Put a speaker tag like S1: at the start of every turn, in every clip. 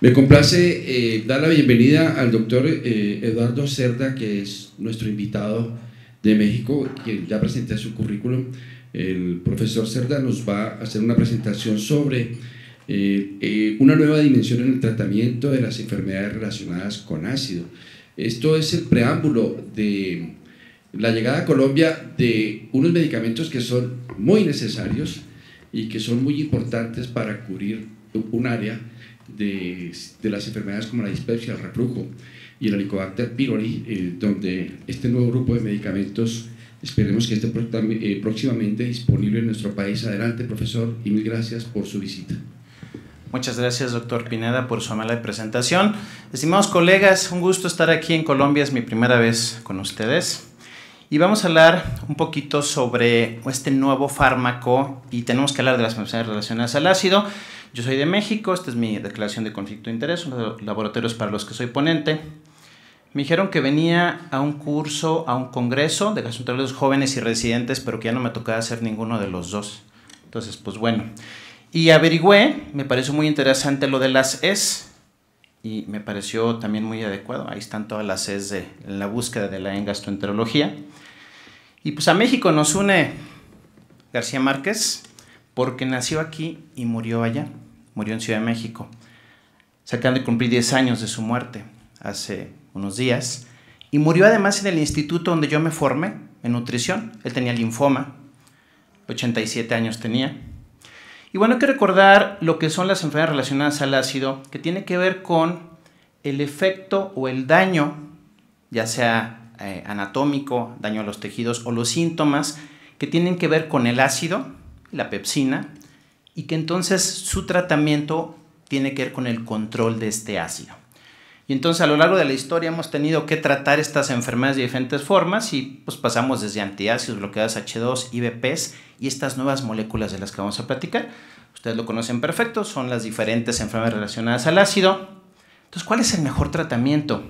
S1: Me complace eh, dar la bienvenida al doctor eh, Eduardo Cerda, que es nuestro invitado de México, que ya presenté su currículum. El profesor Cerda nos va a hacer una presentación sobre eh, una nueva dimensión en el tratamiento de las enfermedades relacionadas con ácido. Esto es el preámbulo de la llegada a Colombia de unos medicamentos que son muy necesarios y que son muy importantes para cubrir un área de, las enfermedades como la dispepsia, el reflujo y el helicobacter pylori, eh, donde este nuevo grupo de medicamentos esperemos que esté eh, próximamente disponible en nuestro país. Adelante, profesor, y mil gracias por su visita. Muchas gracias, doctor Pineda, por su amable presentación. Estimados colegas, un gusto estar aquí en Colombia, es mi primera vez con ustedes. Y vamos a hablar un poquito sobre este nuevo fármaco y tenemos que hablar de las enfermedades relacionadas al ácido. Yo soy de México, esta es mi declaración de conflicto de interés, los laboratorios para los que soy ponente. Me dijeron que venía a un curso, a un congreso de gastroenterólogos jóvenes y residentes, pero que ya no me tocaba hacer ninguno de los dos. Entonces, pues bueno. Y averigüé, me pareció muy interesante lo de las es y me pareció también muy adecuado. Ahí están todas las es de en la búsqueda de la e en gastroenterología. Y pues a México nos une García Márquez porque nació aquí y murió allá murió en Ciudad de México. Se acaban de cumplir 10 años de su muerte, hace unos días. Y murió además en el instituto donde yo me formé, en nutrición. Él tenía linfoma, 87 años tenía. Y bueno, hay que recordar lo que son las enfermedades relacionadas al ácido, que tiene que ver con el efecto o el daño, ya sea eh, anatómico, daño a los tejidos o los síntomas que tienen que ver con el ácido, la pepsina, y que entonces su tratamiento tiene que ver con el control de este ácido. Y entonces a lo largo de la historia hemos tenido que tratar estas enfermedades de diferentes formas y pues pasamos desde antiácidos, bloqueadas H2, IBPs y estas nuevas moléculas de las que vamos a platicar. Ustedes lo conocen perfecto, son las diferentes enfermedades relacionadas al ácido. Entonces, ¿cuál es el mejor tratamiento?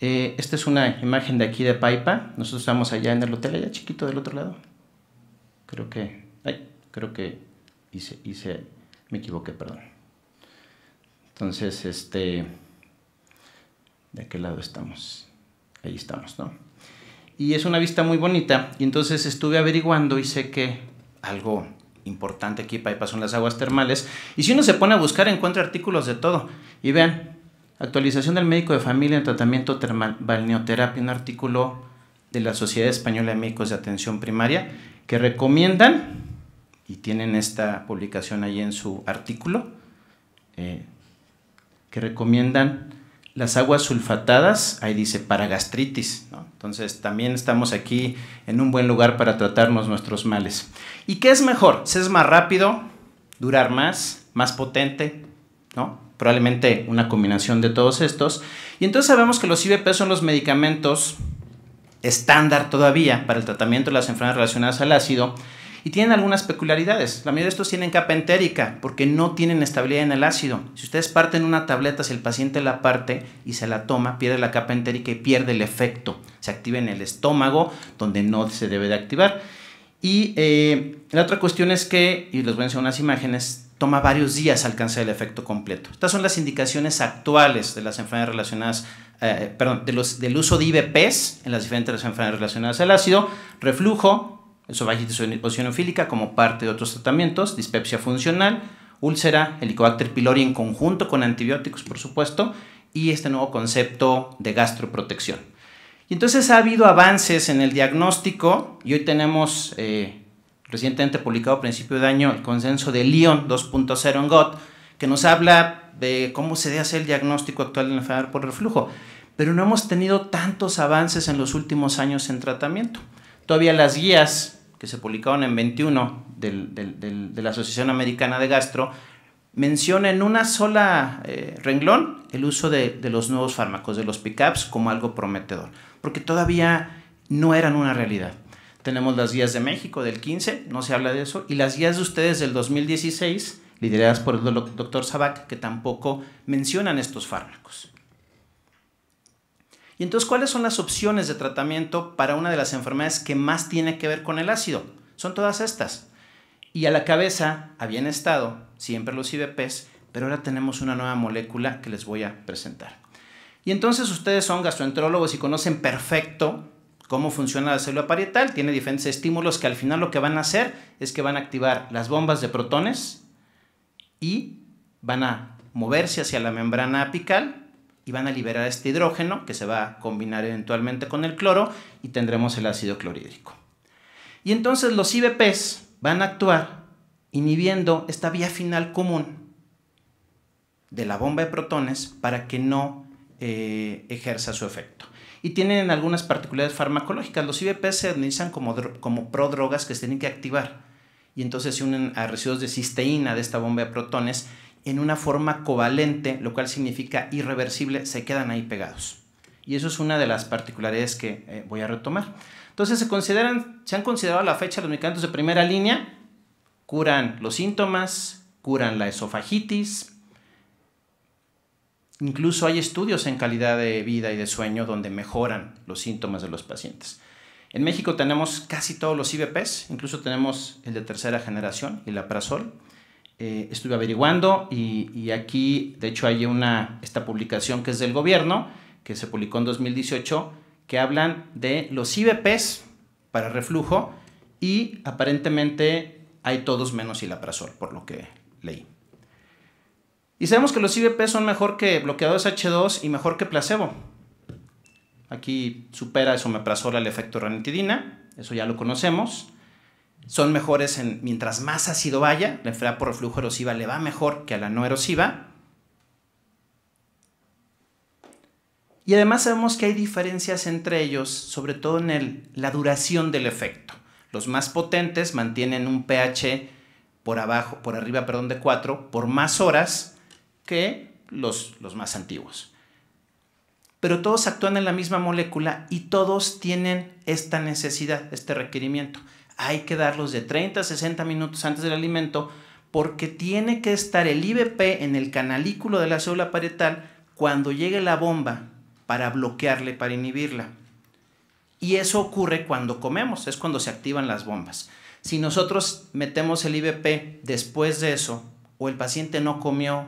S1: Eh, esta es una imagen de aquí de Paipa. Nosotros estamos allá en el hotel, allá chiquito del otro lado. Creo que... creo que hice, hice, me equivoqué, perdón. Entonces, este, ¿de qué lado estamos? Ahí estamos, ¿no? Y es una vista muy bonita. Y entonces estuve averiguando y sé que algo importante aquí para son las aguas termales. Y si uno se pone a buscar, encuentra artículos de todo. Y vean, actualización del médico de familia en tratamiento termal, balneoterapia, un artículo de la Sociedad Española de Médicos de Atención Primaria que recomiendan y tienen esta publicación ahí en su artículo, eh, que recomiendan las aguas sulfatadas, ahí dice para gastritis, entonces también estamos aquí en un buen lugar para tratarnos nuestros males. ¿Y qué es mejor? es más rápido, durar más, más potente? ¿no? Probablemente una combinación de todos estos. Y entonces sabemos que los IBP son los medicamentos estándar todavía para el tratamiento de las enfermedades relacionadas al ácido y tienen algunas peculiaridades. La mayoría de estos tienen capa entérica porque no tienen estabilidad en el ácido. Si ustedes parten una tableta, si el paciente la parte y se la toma, pierde la capa entérica y pierde el efecto. Se activa en el estómago donde no se debe de activar. Y eh, la otra cuestión es que, y les voy a enseñar unas imágenes, toma varios días alcanzar el efecto completo. Estas son las indicaciones actuales de las enfermedades relacionadas, eh, perdón, del uso de IBPs en las diferentes enfermedades relacionadas al ácido, reflujo, eso esofagitis eosinofílica como parte de otros tratamientos, dispepsia funcional, úlcera, helicobacter pylori en conjunto con antibióticos, por supuesto, y este nuevo concepto de gastroprotección. Y entonces ha habido avances en el diagnóstico y hoy tenemos eh, recientemente publicado a principio de año el consenso de Lyon 2.0 en GOT, que nos habla de cómo se debe hacer el diagnóstico actual de la enfermedad por reflujo. Pero no hemos tenido tantos avances en los últimos años en tratamiento. Todavía las guías que se publicaron en 21 del, de la Asociación Americana de Gastro, menciona en una sola eh, renglón el uso de, de, los nuevos fármacos, de los pickups, como algo prometedor, porque todavía no eran una realidad. Tenemos las guías de México del 15, no se habla de eso, y las guías de ustedes del 2016, lideradas por el doctor Sabac, que tampoco mencionan estos fármacos. Y entonces, ¿cuáles son las opciones de tratamiento para una de las enfermedades que más tiene que ver con el ácido? Son todas estas. Y a la cabeza habían estado siempre los IBPs, pero ahora tenemos una nueva molécula que les voy a presentar. Y entonces ustedes son gastroenterólogos y conocen perfecto cómo funciona la célula parietal. Tiene diferentes estímulos que al final lo que van a hacer es que van a activar las bombas de protones y van a moverse hacia la membrana apical y van a liberar este hidrógeno que se va a combinar eventualmente con el cloro y tendremos el ácido clorhídrico. Y entonces los IBPs van a actuar inhibiendo esta vía final común de la bomba de protones para que no eh, ejerza su efecto. Y tienen algunas particularidades farmacológicas. Los IBPs se administran como, como prodrogas que se tienen que activar y entonces se unen a residuos de cisteína de esta bomba de protones en una forma covalente, lo cual significa irreversible, se quedan ahí pegados. Y eso es una de las particularidades que eh, voy a retomar. Entonces se, consideran, se han considerado a la fecha los medicamentos de primera línea, curan los síntomas, curan la esofagitis, Incluso hay estudios en calidad de vida y de sueño donde mejoran los síntomas de los pacientes. En México tenemos casi todos los IBPs, incluso tenemos el de tercera generación, el aprazol, eh, estuve averiguando y, aquí, de hecho, hay una, esta publicación que es del gobierno, que se publicó en 2018, que hablan de los IBPs para reflujo y aparentemente hay todos menos ilaprazol, por lo que leí. Y sabemos que los IBPs son mejor que bloqueadores H2 y mejor que placebo. Aquí supera esomeprazol al efecto ranitidina, eso ya lo conocemos son mejores en mientras más ácido vaya, la enfermedad por reflujo erosiva le va mejor que a la no erosiva. Y además sabemos que hay diferencias entre ellos, sobre todo en la duración del efecto. Los más potentes mantienen un pH por abajo, por arriba, perdón, de 4 por más horas que los más antiguos. Pero todos actúan en la misma molécula y todos tienen esta necesidad, este requerimiento hay que darlos de 30 a 60 minutos antes del alimento porque tiene que estar el IBP en el canalículo de la célula parietal cuando llegue la bomba para bloquearle, para inhibirla. Y eso ocurre cuando comemos, es cuando se activan las bombas. Si nosotros metemos el IBP después de eso, o el paciente no comió,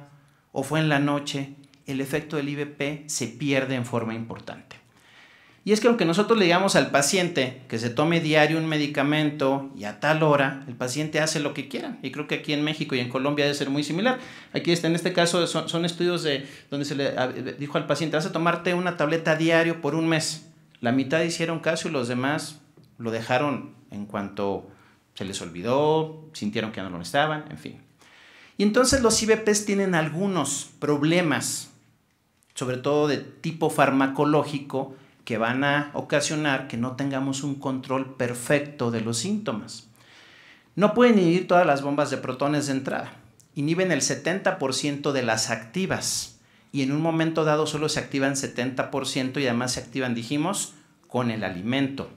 S1: o fue en la noche, el efecto del IBP se pierde en forma importante. Y es que aunque nosotros le digamos al paciente que se tome diario un medicamento y a tal hora, el paciente hace lo que quiera. Y creo que aquí en México y en Colombia debe ser muy similar. Aquí está, en este caso son, estudios de, donde se le dijo al paciente, vas a tomarte una tableta diario por un mes. La mitad hicieron caso y los demás lo dejaron en cuanto se les olvidó, sintieron que no lo necesitaban, en fin. Y entonces los IBPs tienen algunos problemas, sobre todo de tipo farmacológico, que van a ocasionar que no tengamos un control perfecto de los síntomas. No pueden inhibir todas las bombas de protones de entrada. Inhiben el 70% de las activas y en un momento dado solo se activan 70% y además se activan, dijimos, con el alimento.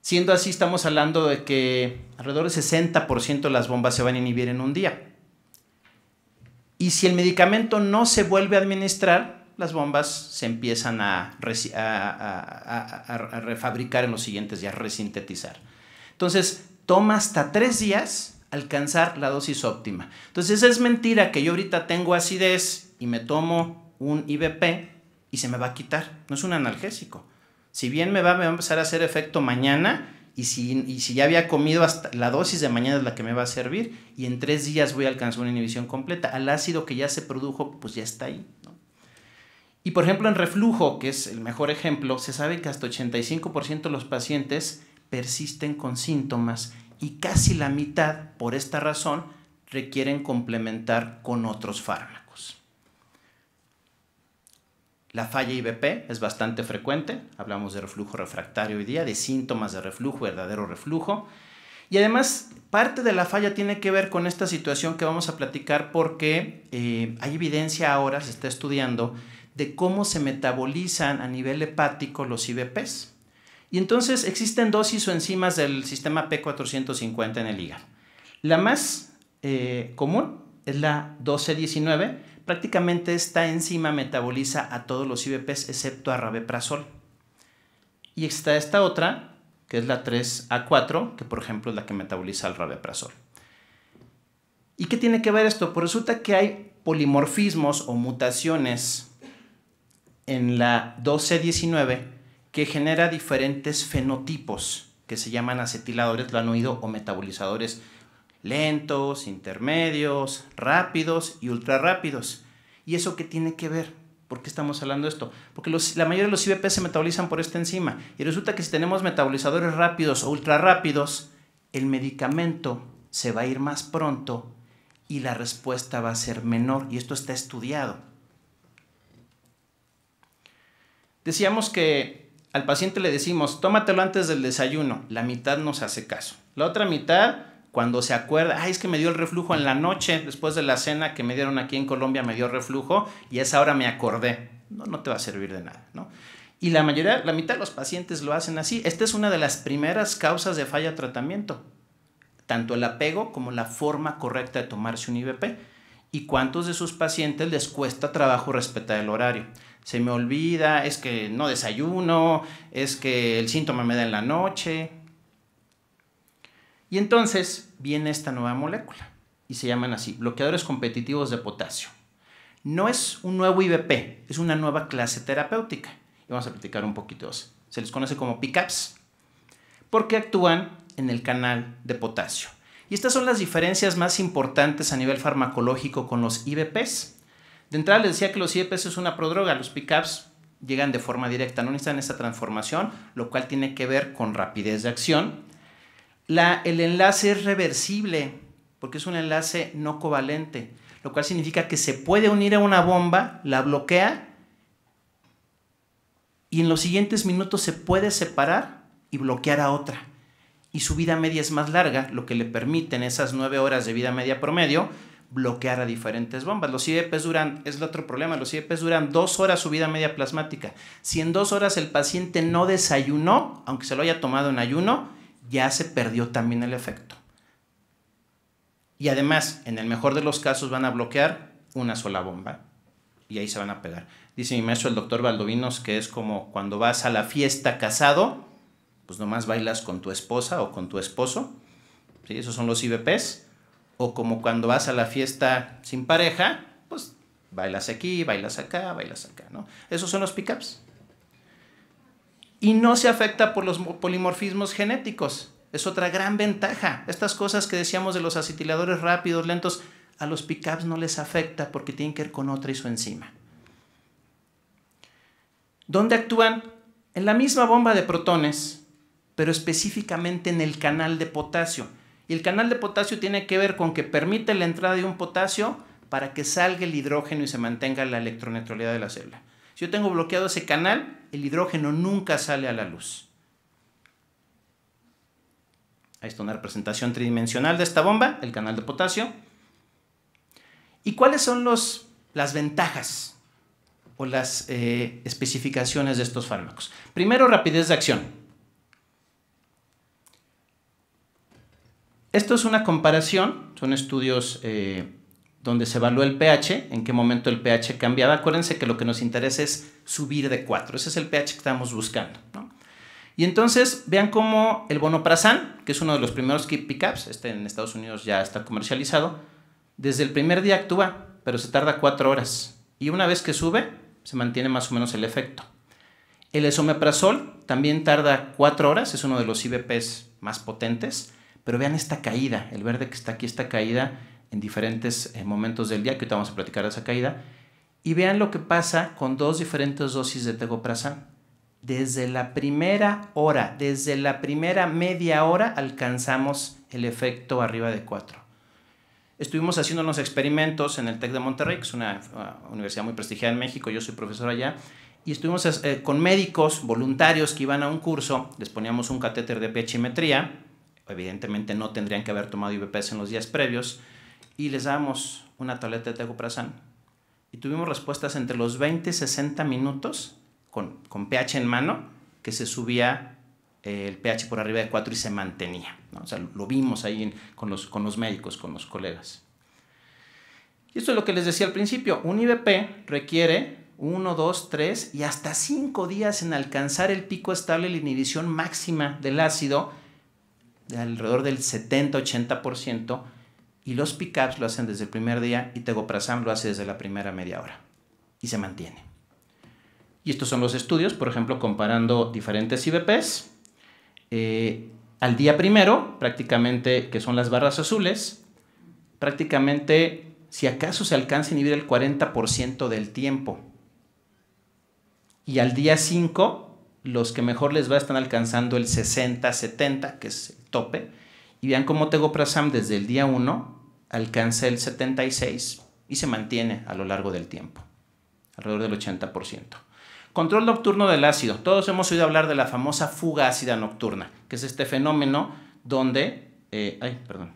S1: Siendo así, estamos hablando de que alrededor del 60% de las bombas se van a inhibir en un día. Y si el medicamento no se vuelve a administrar, las bombas se empiezan a, refabricar en los siguientes a resintetizar. Entonces, toma hasta tres días alcanzar la dosis óptima. Entonces, es mentira que yo ahorita tengo acidez y me tomo un IBP y se me va a quitar. No es un analgésico. Si bien me va, a empezar a hacer efecto mañana y si, y si ya había comido, hasta la dosis de mañana es la que me va a servir y en tres días voy a alcanzar una inhibición completa. Al ácido que ya se produjo, pues ya está ahí. Y por ejemplo en reflujo, que es el mejor ejemplo, se sabe que hasta 85% de los pacientes persisten con síntomas y casi la mitad, por esta razón, requieren complementar con otros fármacos. La falla IBP es bastante frecuente, hablamos de reflujo refractario hoy día, de síntomas de reflujo, verdadero reflujo, y además parte de la falla tiene que ver con esta situación que vamos a platicar porque eh, hay evidencia ahora, se está estudiando, de cómo se metabolizan a nivel hepático los IBPs. Y entonces existen dos isoenzimas del sistema P450 en el hígado. La más eh, común es la 1219. Prácticamente esta enzima metaboliza a todos los IBPs excepto a rabeprazol. Y está esta otra, que es la 3A4, que por ejemplo es la que metaboliza al rabeprazol. ¿Y qué tiene que ver esto? Pues resulta que hay polimorfismos o mutaciones en la 2C19, que genera diferentes fenotipos que se llaman acetiladores, lo han oído, o metabolizadores lentos, intermedios, rápidos y ultra ¿Y eso qué tiene que ver? ¿Por qué estamos hablando de esto? Porque la mayoría de los IBP se metabolizan por esta enzima. Y resulta que si tenemos metabolizadores rápidos o ultra el medicamento se va a ir más pronto y la respuesta va a ser menor. Y esto está estudiado. Decíamos que al paciente le decimos, tómatelo antes del desayuno. La mitad nos hace caso. La otra mitad, cuando se acuerda, ay, es que me dio el reflujo en la noche, después de la cena que me dieron aquí en Colombia, me dio reflujo y es esa hora me acordé. No, te va a servir de nada, Y la mayoría, la mitad de los pacientes lo hacen así. Esta es una de las primeras causas de falla tratamiento. Tanto el apego como la forma correcta de tomarse un IVP. ¿Y cuántos de sus pacientes les cuesta trabajo respetar el horario? Se me olvida, es que no desayuno, es que el síntoma me da en la noche. Y entonces viene esta nueva molécula y se llaman así, bloqueadores competitivos de potasio. No es un nuevo IBP, es una nueva clase terapéutica. Y vamos a platicar un poquito eso. Se les conoce como PICAPs porque actúan en el canal de potasio. Y estas son las diferencias más importantes a nivel farmacológico con los IBPs. De entrada les decía que los IBPs es una prodroga, los pickups llegan de forma directa, no necesitan esa transformación, lo cual tiene que ver con rapidez de acción. el enlace es reversible, porque es un enlace no covalente, lo cual significa que se puede unir a una bomba, la bloquea y en los siguientes minutos se puede separar y bloquear a otra y su vida media es más larga, lo que le en esas nueve horas de vida media promedio bloquear a diferentes bombas. Los IDPs duran, es el otro problema, los IVPs duran dos horas su vida media plasmática. Si en dos horas el paciente no desayunó, aunque se lo haya tomado en ayuno, ya se perdió también el efecto. Y además, en el mejor de los casos van a bloquear una sola bomba y ahí se van a pegar. Dice mi maestro el doctor Valdovinos que es como cuando vas a la fiesta casado pues nomás bailas con tu esposa o con tu esposo, ¿sí? esos son los IBPs, o como cuando vas a la fiesta sin pareja, pues bailas aquí, bailas acá, bailas acá, Esos son los pickups. Y no se afecta por los polimorfismos genéticos. Es otra gran ventaja. Estas cosas que decíamos de los acetiladores rápidos, lentos, a los pickups no les afecta porque tienen que ir con otra y su enzima. ¿Dónde actúan? En la misma bomba de protones, pero específicamente en el canal de potasio. Y el canal de potasio tiene que ver con que permite la entrada de un potasio para que salga el hidrógeno y se mantenga la electroneutralidad de la célula. Si yo tengo bloqueado ese canal, el hidrógeno nunca sale a la luz. Ahí está una representación tridimensional de esta bomba, el canal de potasio. ¿Y cuáles son las ventajas o las eh, especificaciones de estos fármacos? Primero, rapidez de acción. Esto es una comparación, son estudios eh, donde se evaluó el pH, en qué momento el pH cambiaba. Acuérdense que lo que nos interesa es subir de 4, ese es el pH que estamos buscando. Y entonces vean cómo el bonoprazan, que es uno de los primeros pickups, este en Estados Unidos ya está comercializado, desde el primer día actúa, pero se tarda 4 horas. Y una vez que sube, se mantiene más o menos el efecto. El esomeprazol también tarda 4 horas, es uno de los IBPs más potentes pero vean esta caída, el verde que está aquí, esta caída en diferentes eh, momentos del día, que ahorita vamos a platicar esa caída. Y vean lo que pasa con dos diferentes dosis de tegoprasa Desde la primera hora, desde la primera media hora alcanzamos el efecto arriba de 4. Estuvimos haciendo unos experimentos en el TEC de Monterrey, que es una, universidad muy prestigiada en México, yo soy profesor allá, y estuvimos eh, con médicos voluntarios que iban a un curso, les poníamos un catéter de pechimetría, evidentemente no tendrían que haber tomado IBPs en los días previos, y les damos una tableta de tegoprazán. Y tuvimos respuestas entre los 20 y 60 minutos con, pH en mano, que se subía eh, el pH por arriba de 4 y se mantenía. O sea, lo vimos ahí con, los, médicos, con los colegas. Y esto es lo que les decía al principio, un IBP requiere 1, 2, 3 y hasta 5 días en alcanzar el pico estable la inhibición máxima del ácido alrededor del 70-80%, y los pickups lo hacen desde el primer día y tegoprasam lo hace desde la primera media hora y se mantiene. Y estos son los estudios, por ejemplo, comparando diferentes IBPs. Eh, al día primero, prácticamente, que son las barras azules, prácticamente, si acaso se alcanza a inhibir el 40% del tiempo. Y al día 5, los que mejor les va están alcanzando el 60-70, que es tope, y vean cómo Tegoprasam desde el día 1 alcanza el 76 y se mantiene a lo largo del tiempo, alrededor del 80%. Control nocturno del ácido. Todos hemos oído hablar de la famosa fuga ácida nocturna, que es este fenómeno donde... Eh, ay, perdón.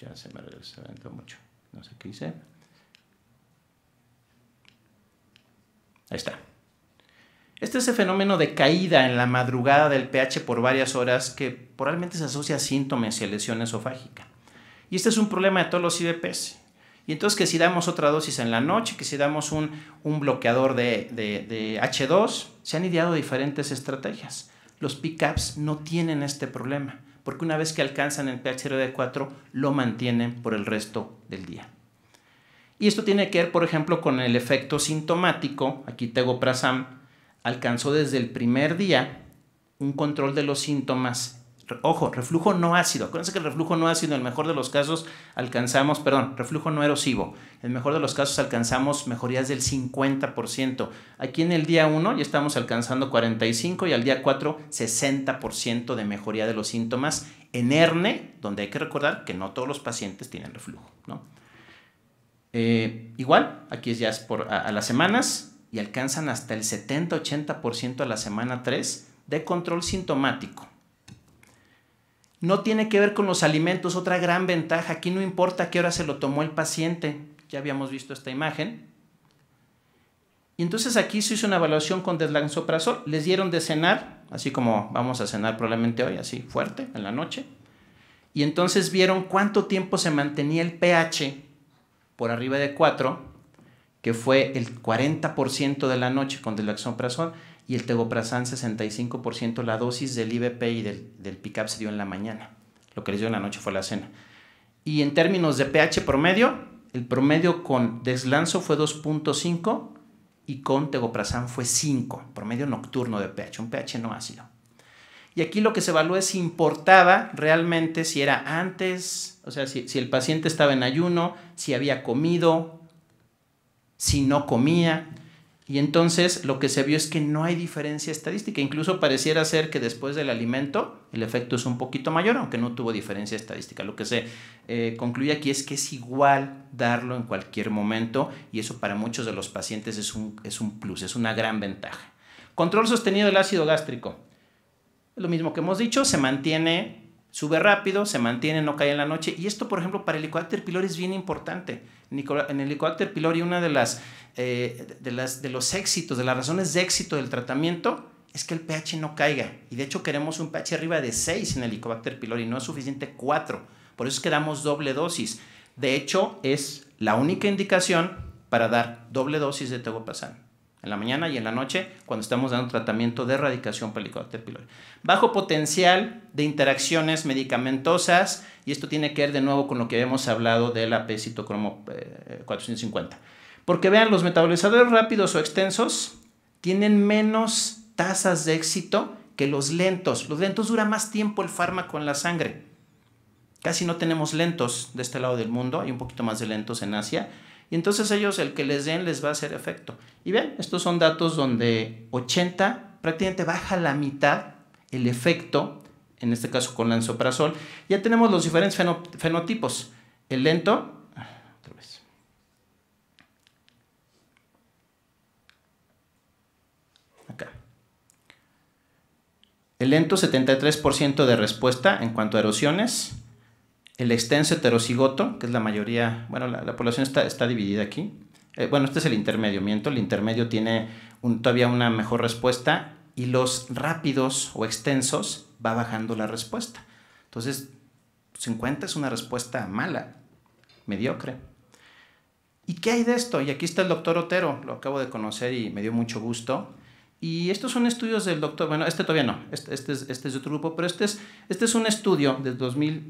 S1: Ya se me adelantó mucho. No sé qué hice. Ahí está. Este es el fenómeno de caída en la madrugada del pH por varias horas que probablemente se asocia a síntomas y a lesión esofágica. Y este es un problema de todos los IBPs. Y entonces que si damos otra dosis en la noche, que si damos un, bloqueador de, H2, se han ideado diferentes estrategias. Los pickups no tienen este problema, porque una vez que alcanzan el pH 0 de 4, lo mantienen por el resto del día. Y esto tiene que ver, por ejemplo, con el efecto sintomático, aquí prazam, alcanzó desde el primer día un control de los síntomas. Ojo, reflujo no ácido. Acuérdense que el reflujo no ácido, en el mejor de los casos, alcanzamos, perdón, reflujo no erosivo. En el mejor de los casos, alcanzamos mejorías del 50%. Aquí en el día 1 ya estamos alcanzando 45% y al día 4, 60% de mejoría de los síntomas en ERNE, donde hay que recordar que no todos los pacientes tienen reflujo. ¿no? Eh, igual, aquí ya es por, a las semanas, y alcanzan hasta el 70-80% a la semana 3 de control sintomático. No tiene que ver con los alimentos, otra gran ventaja. Aquí no importa qué hora se lo tomó el paciente. Ya habíamos visto esta imagen. Y entonces aquí se hizo una evaluación con deslanzoprazol. Les dieron de cenar, así como vamos a cenar probablemente hoy, así fuerte, en la noche. Y entonces vieron cuánto tiempo se mantenía el pH por arriba de 4 que fue el 40% de la noche con delaxoprazón y el tegoprazán 65%, la dosis del IBP y del, del PICAP se dio en la mañana. Lo que les dio en la noche fue la cena. Y en términos de pH promedio, el promedio con deslanzo fue 2.5 y con tegoprazán fue 5, promedio nocturno de pH, un pH no ácido. Y aquí lo que se evaluó es si importaba realmente si era antes, o sea, si el paciente estaba en ayuno, si había comido, si no comía. Y entonces lo que se vio es que no hay diferencia estadística. Incluso pareciera ser que después del alimento el efecto es un poquito mayor, aunque no tuvo diferencia estadística. Lo que se eh, concluye aquí es que es igual darlo en cualquier momento y eso para muchos de los pacientes es un, es un plus, es una gran ventaja. Control sostenido del ácido gástrico. Lo mismo que hemos dicho, se mantiene, sube rápido, se mantiene, no cae en la noche. Y esto, por ejemplo, para el Helicobacter pylori es bien importante en Helicobacter pylori, una eh, de las, de los éxitos, de las razones de éxito del tratamiento es que el pH no caiga. Y de hecho queremos un pH arriba de 6 en el Helicobacter pylori, no es suficiente 4. Por eso es que damos doble dosis. De hecho, es la única indicación para dar doble dosis de tegopasán en la mañana y en la noche, cuando estamos dando tratamiento de erradicación Helicobacter pylori. Bajo potencial de interacciones medicamentosas, y esto tiene que ver de nuevo con lo que habíamos hablado del AP citocromo 450. Porque vean, los metabolizadores rápidos o extensos tienen menos tasas de éxito que los lentos. Los lentos dura más tiempo el fármaco en la sangre. Casi no tenemos lentos de este lado del mundo, hay un poquito más de lentos en Asia, entonces ellos el que les den les va a hacer efecto. Y bien estos son datos donde 80 prácticamente baja la mitad el efecto, en este caso con lanzoprazol Ya tenemos los diferentes fenotipos. El lento, otra vez. Acá. El lento 73% de respuesta en cuanto a erosiones el extenso heterocigoto, que es la mayoría, bueno, la, población está, dividida aquí. Eh, bueno, este es el intermedio, miento, el intermedio tiene todavía una mejor respuesta y los rápidos o extensos va bajando la respuesta. Entonces, 50 es pues, una respuesta mala, mediocre. ¿Y qué hay de esto? Y aquí está el doctor Otero, lo acabo de conocer y me dio mucho gusto. Y estos son estudios del doctor, bueno, este todavía no, este, este, este es, de otro grupo, pero este es, este es un estudio del 2000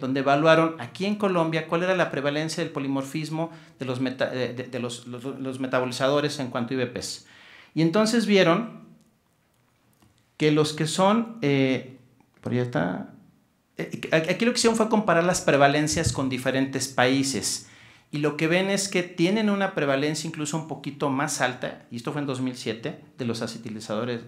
S1: donde evaluaron aquí en Colombia cuál era la prevalencia del polimorfismo de los, de, los, metabolizadores en cuanto a IBPs. Y entonces vieron que los que son, eh, por está, eh, aquí lo que hicieron fue comparar las prevalencias con diferentes países. Y lo que ven es que tienen una prevalencia incluso un poquito más alta, y esto fue en 2007, de los acetilizadores,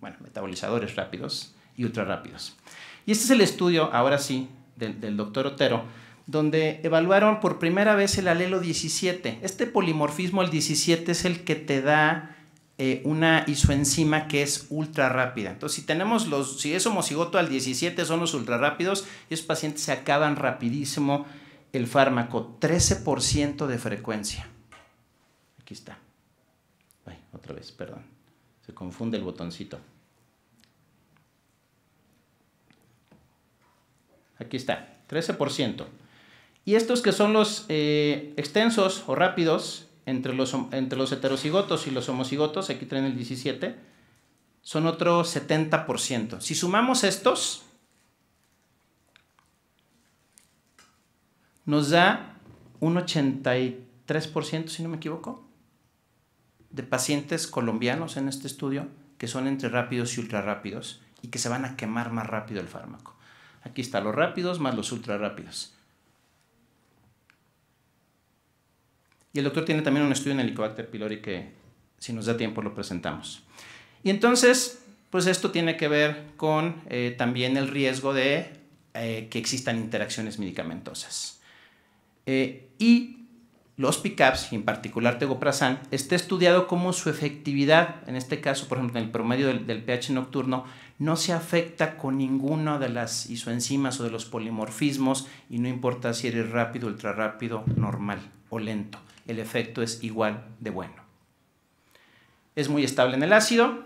S1: bueno, metabolizadores rápidos y ultrarrápidos. rápidos. Y este es el estudio, ahora sí, del, doctor Otero, donde evaluaron por primera vez el alelo 17. Este polimorfismo, el 17, es el que te da eh, una isoenzima que es ultra rápida. Entonces, si tenemos los, si es homocigoto al 17, son los ultra rápidos, y esos pacientes se acaban rapidísimo el fármaco, 13% de frecuencia. Aquí está. Ay, otra vez, perdón. Se confunde el botoncito. Aquí está, 13%. Y estos que son los eh, extensos o rápidos, entre los, entre los heterocigotos y los homocigotos, aquí traen el 17, son otro 70%. Si sumamos estos, nos da un 83%, si no me equivoco, de pacientes colombianos en este estudio que son entre rápidos y ultrarrápidos y que se van a quemar más rápido el fármaco. Aquí está los rápidos más los ultra Y el doctor tiene también un estudio en Helicobacter pylori que, si nos da tiempo, lo presentamos. Y entonces, pues esto tiene que ver con eh, también el riesgo de eh, que existan interacciones medicamentosas. Eh, y los pickups y en particular tegoprazan, está estudiado como su efectividad, en este caso, por ejemplo, en el promedio del pH nocturno, no se afecta con ninguna de las isoenzimas o de los polimorfismos y no importa si eres rápido, ultrarrápido, normal o lento. El efecto es igual de bueno. Es muy estable en el ácido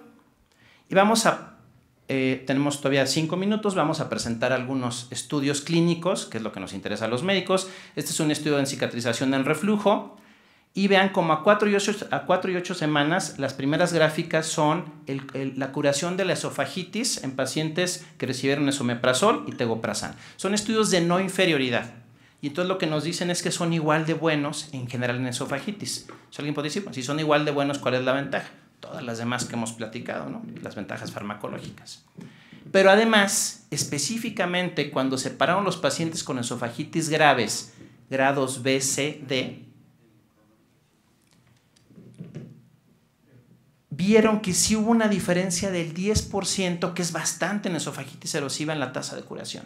S1: y vamos a, eh, tenemos todavía cinco minutos, vamos a presentar algunos estudios clínicos, que es lo que nos interesa a los médicos. Este es un estudio en cicatrización del reflujo y vean como a 4 y 8, a 4 y 8 semanas las primeras gráficas son la curación de la esofagitis en pacientes que recibieron esomeprazol y tegoprazan. Son estudios de no inferioridad. Y entonces lo que nos dicen es que son igual de buenos en general en esofagitis. Si alguien puede decir, si son igual de buenos, ¿cuál es la ventaja? Todas las demás que hemos platicado, ¿no? Las ventajas farmacológicas. Pero además, específicamente cuando separaron los pacientes con esofagitis graves, grados B, C, D, vieron que sí hubo una diferencia del 10%, que es bastante en esofagitis erosiva en la tasa de curación.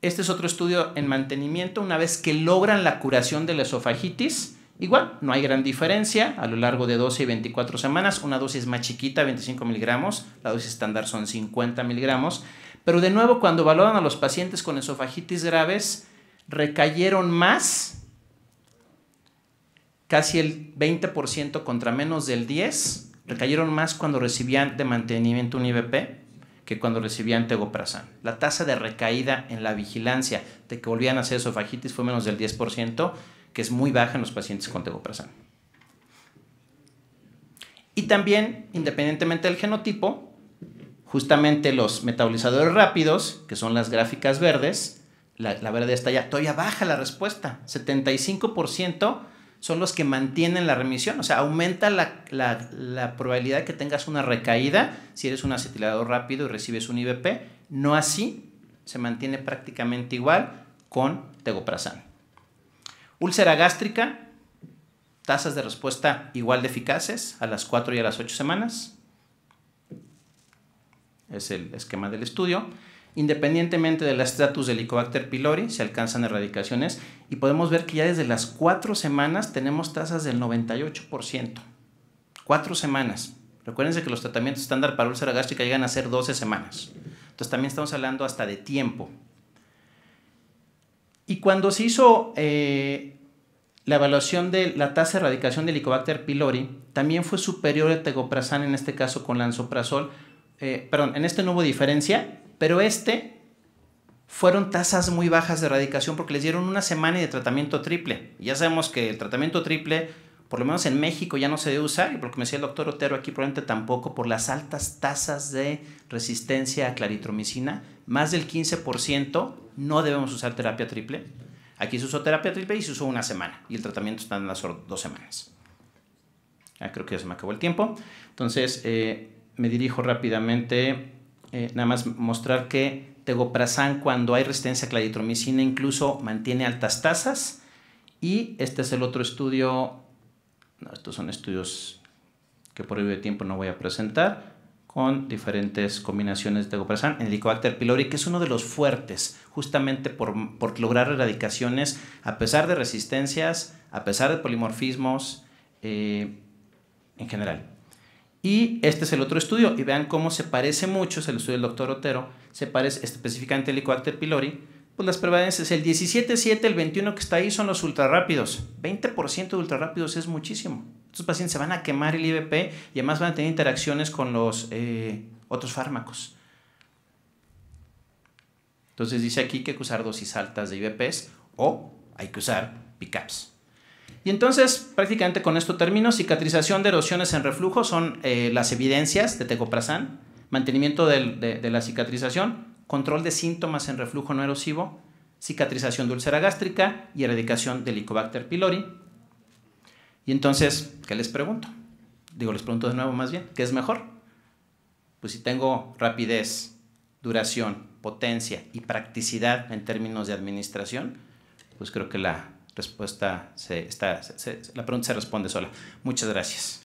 S1: Este es otro estudio en mantenimiento. Una vez que logran la curación de la esofagitis, igual, no hay gran diferencia a lo largo de 12 y 24 semanas. Una dosis más chiquita, 25 miligramos, la dosis estándar son 50 miligramos. Pero de nuevo, cuando valoran a los pacientes con esofagitis graves, recayeron más casi el 20% contra menos del 10%, recayeron más cuando recibían de mantenimiento un IVP que cuando recibían tegoprasan. La tasa de recaída en la vigilancia de que volvían a hacer esofagitis fue menos del 10%, que es muy baja en los pacientes con tegoprazan. Y también, independientemente del genotipo, justamente los metabolizadores rápidos, que son las gráficas verdes, la, la verde está ya, todavía baja la respuesta, 75% son los que mantienen la remisión, o sea, aumenta la, probabilidad de que tengas una recaída si eres un acetilador rápido y recibes un IVP, no así, se mantiene prácticamente igual con tegoprazán. Úlcera gástrica, tasas de respuesta igual de eficaces a las 4 y a las 8 semanas. Es el esquema del estudio. Independientemente del estatus del Helicobacter pylori, se alcanzan erradicaciones y podemos ver que ya desde las cuatro semanas tenemos tasas del 98%. Cuatro semanas. Recuérdense que los tratamientos estándar para úlcera gástrica llegan a ser 12 semanas. Entonces también estamos hablando hasta de tiempo. Y cuando se hizo eh, la evaluación de la tasa de erradicación del Helicobacter pylori también fue superior a tegoprazán, en este caso con lanzoprazol. Eh, perdón, en este no hubo diferencia, pero este fueron tasas muy bajas de erradicación porque les dieron una semana y de tratamiento triple. ya sabemos que el tratamiento triple, por lo menos en México, ya no se debe usar, y porque me decía el doctor Otero aquí probablemente tampoco, por las altas tasas de resistencia a claritromicina, más del 15% no debemos usar terapia triple. Aquí se usó terapia triple y se usó una semana, y el tratamiento está en las dos semanas. creo que ya se me acabó el tiempo. Entonces, eh, me dirijo rápidamente eh, nada más mostrar que tegoprasán cuando hay resistencia a claritromicina incluso mantiene altas tasas y este es el otro estudio, estos son estudios que por el tiempo no voy a presentar, con diferentes combinaciones de tegoprasán en Helicobacter pylori, que es uno de los fuertes, justamente por, lograr erradicaciones a pesar de resistencias, a pesar de polimorfismos eh, en general. Y este es el otro estudio, y vean cómo se parece mucho, es el estudio del doctor Otero, se parece específicamente al Helicobacter pylori, pues las prevalencias, el 17.7, el 21 que está ahí son los ultrarrápidos. 20% de ultrarrápidos es muchísimo. Estos pacientes se van a quemar el IBP y además van a tener interacciones con los eh, otros fármacos. Entonces dice aquí que hay que usar dosis altas de IBPs o hay que usar PICAPs. Y entonces, prácticamente con esto termino, cicatrización de erosiones en reflujo son eh, las evidencias de tegoprazán, mantenimiento de, la cicatrización, control de síntomas en reflujo no erosivo, cicatrización dulcera gástrica y erradicación del Helicobacter pylori. Y entonces, ¿qué les pregunto? Digo, les pregunto de nuevo más bien, ¿qué es mejor? Pues si tengo rapidez, duración, potencia y practicidad en términos de administración, pues creo que la respuesta se, está, la pregunta se responde sola. Muchas gracias.